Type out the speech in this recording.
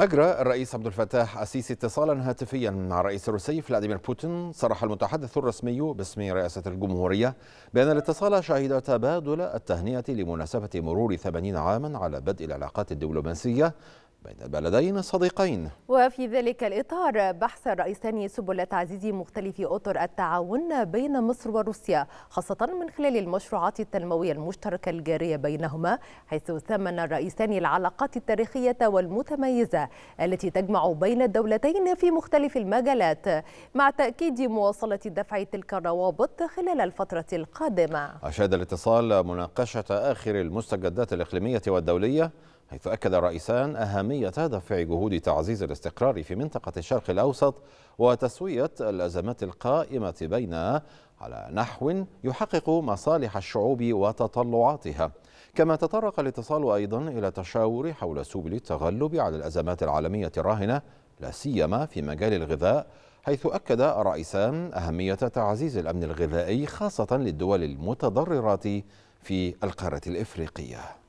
أجرى الرئيس عبد الفتاح السيسي اتصالا هاتفيا مع الرئيس الروسي فلاديمير بوتين صرح المتحدث الرسمي باسم رئاسة الجمهورية بأن الاتصال شهد تبادل التهنئة لمناسبة مرور 80 عاما على بدء العلاقات الدبلوماسية بين البلدين الصديقين وفي ذلك الإطار بحث الرئيسان سبل تعزيز مختلف أطر التعاون بين مصر وروسيا خاصة من خلال المشروعات التنموية المشتركة الجارية بينهما حيث ثمن الرئيسان العلاقات التاريخية والمتميزة التي تجمع بين الدولتين في مختلف المجالات مع تأكيد مواصلة دفع تلك الروابط خلال الفترة القادمة أشاد الاتصال مناقشة آخر المستجدات الإقليمية والدولية حيث أكد الرئيسان أهمية دفع جهود تعزيز الاستقرار في منطقة الشرق الأوسط وتسوية الأزمات القائمة بينها على نحو يحقق مصالح الشعوب وتطلعاتها كما تطرق الاتصال أيضا إلى تشاور حول سبل التغلب على الأزمات العالمية الراهنة لا سيما في مجال الغذاء حيث أكد الرئيسان أهمية تعزيز الأمن الغذائي خاصة للدول المتضررة في القارة الإفريقية